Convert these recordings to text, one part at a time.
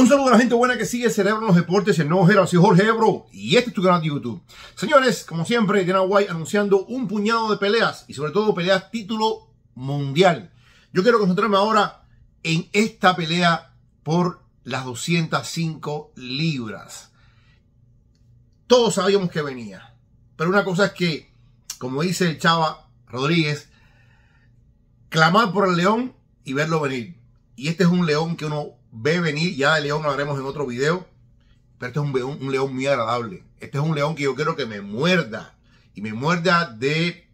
Un saludo a la gente buena que sigue Cerebro en los Deportes, el nuevo Gero, soy Jorge Ebro y este es tu canal de YouTube. Señores, como siempre, Dana White anunciando un puñado de peleas y sobre todo peleas título mundial. Yo quiero concentrarme ahora en esta pelea por las 205 libras. Todos sabíamos que venía, pero una cosa es que, como dice el Chava Rodríguez, clamar por el león y verlo venir. Y este es un león que uno ve venir, ya el león lo haremos en otro video, pero este es un león, muy agradable. Este es un león que yo quiero que me muerda y me muerda de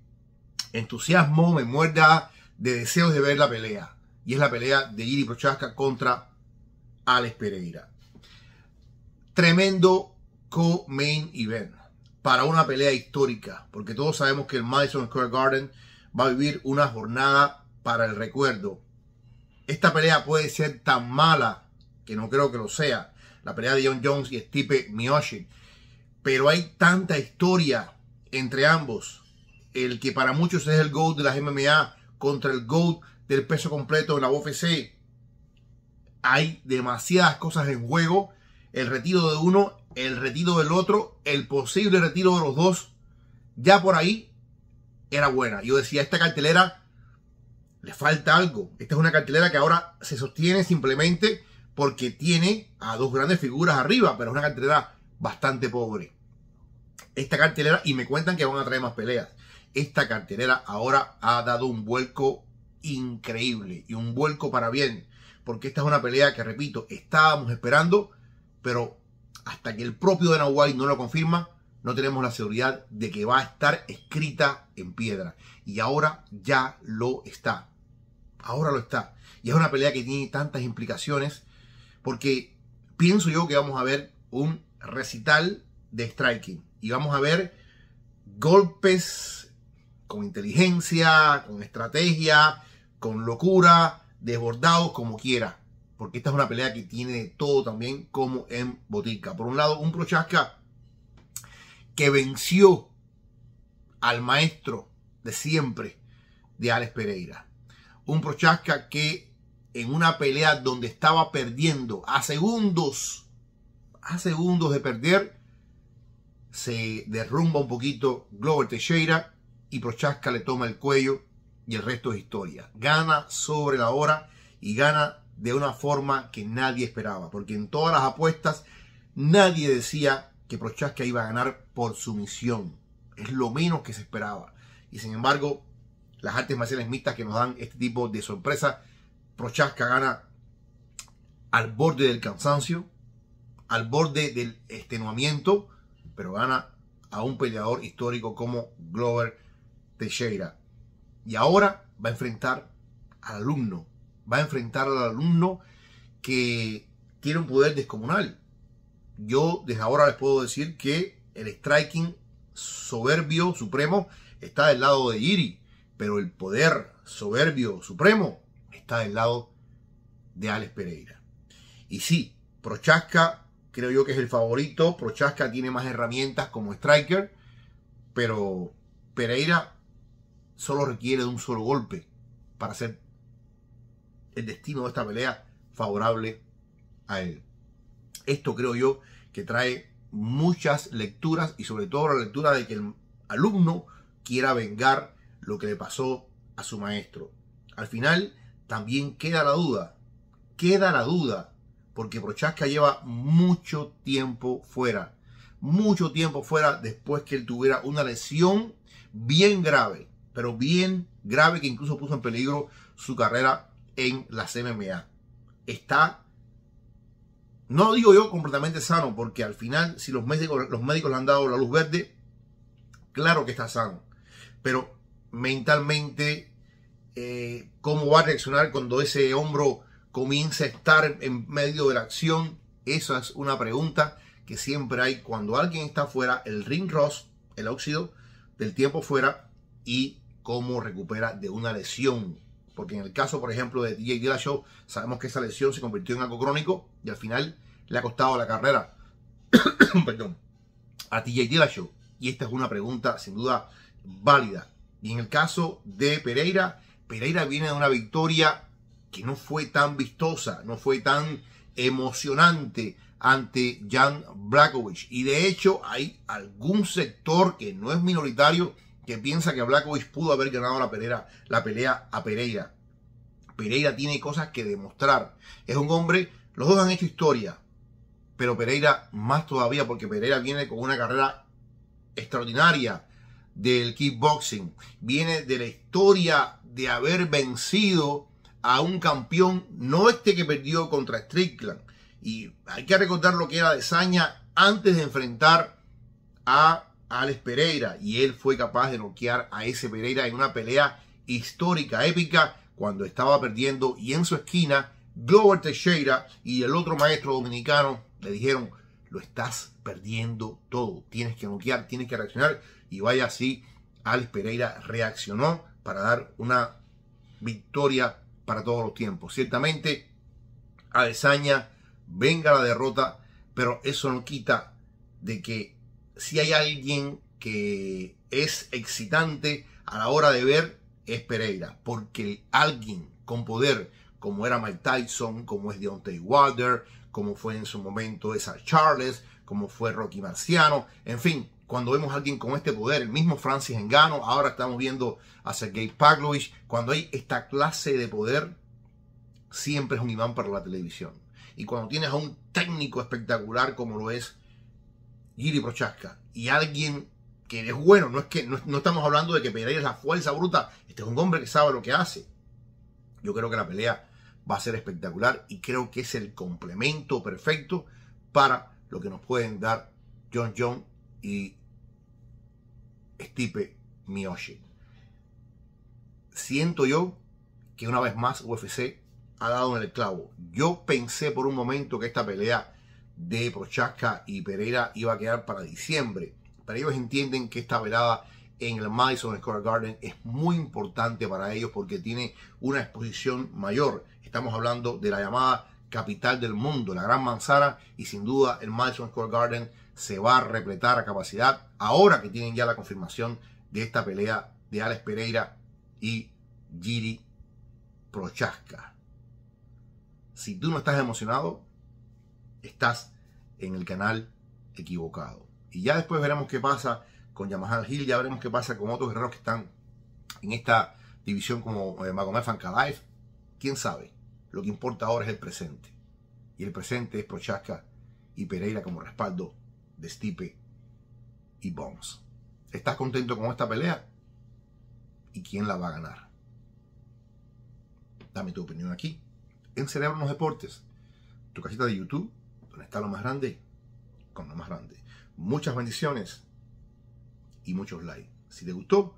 entusiasmo, me muerda de deseos de ver la pelea. Y es la pelea de Gili Prochaska contra Alex Pereira. Tremendo co-main event para una pelea histórica, porque todos sabemos que el Madison Square Garden va a vivir una jornada para el recuerdo esta pelea puede ser tan mala, que no creo que lo sea, la pelea de John Jones y Stipe Miocic, pero hay tanta historia entre ambos, el que para muchos es el GOAT de las MMA contra el GOAT del peso completo de la UFC. Hay demasiadas cosas en juego. El retiro de uno, el retiro del otro, el posible retiro de los dos. Ya por ahí era buena. Yo decía, esta cartelera le falta algo. Esta es una cartelera que ahora se sostiene simplemente porque tiene a dos grandes figuras arriba, pero es una cartelera bastante pobre. Esta cartelera, y me cuentan que van a traer más peleas. Esta cartelera ahora ha dado un vuelco increíble y un vuelco para bien, porque esta es una pelea que, repito, estábamos esperando, pero hasta que el propio Dana White no lo confirma, no tenemos la seguridad de que va a estar escrita en piedra. Y ahora ya lo está ahora lo está. Y es una pelea que tiene tantas implicaciones, porque pienso yo que vamos a ver un recital de striking. Y vamos a ver golpes con inteligencia, con estrategia, con locura, desbordados como quiera. Porque esta es una pelea que tiene todo también como en Botica. Por un lado, un Prochaska que venció al maestro de siempre de Alex Pereira un Prochaska que en una pelea donde estaba perdiendo a segundos, a segundos de perder, se derrumba un poquito Glover Teixeira y Prochaska le toma el cuello y el resto es historia. Gana sobre la hora y gana de una forma que nadie esperaba, porque en todas las apuestas nadie decía que Prochaska iba a ganar por sumisión. Es lo menos que se esperaba. Y sin embargo, las artes marciales mixtas que nos dan este tipo de sorpresa Prochaska gana al borde del cansancio, al borde del estenuamiento pero gana a un peleador histórico como Glover Teixeira. Y ahora va a enfrentar al alumno, va a enfrentar al alumno que tiene un poder descomunal. Yo desde ahora les puedo decir que el striking soberbio, supremo, está del lado de Iri pero el poder soberbio supremo está del lado de Alex Pereira. Y sí, Prochaska creo yo que es el favorito, Prochaska tiene más herramientas como striker, pero Pereira solo requiere de un solo golpe para hacer el destino de esta pelea favorable a él. Esto creo yo que trae muchas lecturas y sobre todo la lectura de que el alumno quiera vengar lo que le pasó a su maestro. Al final también queda la duda, queda la duda, porque Prochaska lleva mucho tiempo fuera, mucho tiempo fuera después que él tuviera una lesión bien grave, pero bien grave que incluso puso en peligro su carrera en la MMA. Está, no digo yo completamente sano, porque al final si los médicos, los médicos le han dado la luz verde, claro que está sano, pero mentalmente eh, cómo va a reaccionar cuando ese hombro comienza a estar en medio de la acción. Esa es una pregunta que siempre hay cuando alguien está fuera, el ring rust el óxido del tiempo fuera y cómo recupera de una lesión. Porque en el caso, por ejemplo, de DJ Dillashaw, sabemos que esa lesión se convirtió en algo crónico y al final le ha costado la carrera. Perdón. A DJ Dillashaw. Y esta es una pregunta sin duda válida. Y en el caso de Pereira, Pereira viene de una victoria que no fue tan vistosa, no fue tan emocionante ante Jan Blakovic. Y de hecho hay algún sector que no es minoritario que piensa que Blakovic pudo haber ganado la la pelea a Pereira. Pereira tiene cosas que demostrar. Es un hombre, los dos han hecho historia, pero Pereira más todavía porque Pereira viene con una carrera extraordinaria del kickboxing. Viene de la historia de haber vencido a un campeón, no este que perdió contra Strickland. Y hay que recordar lo que era de Saña antes de enfrentar a Alex Pereira. Y él fue capaz de noquear a ese Pereira en una pelea histórica, épica, cuando estaba perdiendo y en su esquina Glover Teixeira y el otro maestro dominicano le dijeron, lo estás perdiendo todo, tienes que noquear, tienes que reaccionar, y vaya así, Alex Pereira reaccionó para dar una victoria para todos los tiempos. Ciertamente, desaña venga la derrota, pero eso no quita de que si hay alguien que es excitante a la hora de ver es Pereira, porque alguien con poder como era Mike Tyson, como es Deontay Wilder, como fue en su momento esa Charles, como fue Rocky Marciano, en fin, cuando vemos a alguien con este poder, el mismo Francis Engano, ahora estamos viendo a Sergei Pavlovich, cuando hay esta clase de poder, siempre es un imán para la televisión. Y cuando tienes a un técnico espectacular como lo es Giri Prochaska y alguien que es bueno, no es que no, estamos hablando de que Pereira es la fuerza bruta, este es un hombre que sabe lo que hace. Yo creo que la pelea va a ser espectacular y creo que es el complemento perfecto para lo que nos pueden dar John John y Stipe oye Siento yo que una vez más UFC ha dado en el clavo. Yo pensé por un momento que esta pelea de Prochaska y Pereira iba a quedar para diciembre, pero ellos entienden que esta velada en el Madison Square Garden es muy importante para ellos porque tiene una exposición mayor. Estamos hablando de la llamada capital del mundo, la Gran Manzana y sin duda el Madison Square Garden se va a repletar a capacidad ahora que tienen ya la confirmación de esta pelea de Alex Pereira y Giri Prochaska. Si tú no estás emocionado, estás en el canal equivocado. Y ya después veremos qué pasa con Yamaha Gil, ya veremos qué pasa con otros guerreros que están en esta división como eh, Magomed Life. ¿Quién sabe? Lo que importa ahora es el presente. Y el presente es Prochaska y Pereira como respaldo de Stipe y Bones. ¿Estás contento con esta pelea? ¿Y quién la va a ganar? Dame tu opinión aquí, en los Deportes, tu casita de YouTube, donde está lo más grande, con lo más grande. Muchas bendiciones y muchos likes. Si te gustó,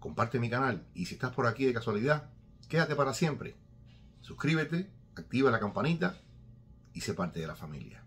comparte mi canal y si estás por aquí de casualidad, quédate para siempre. Suscríbete, activa la campanita y sé parte de la familia.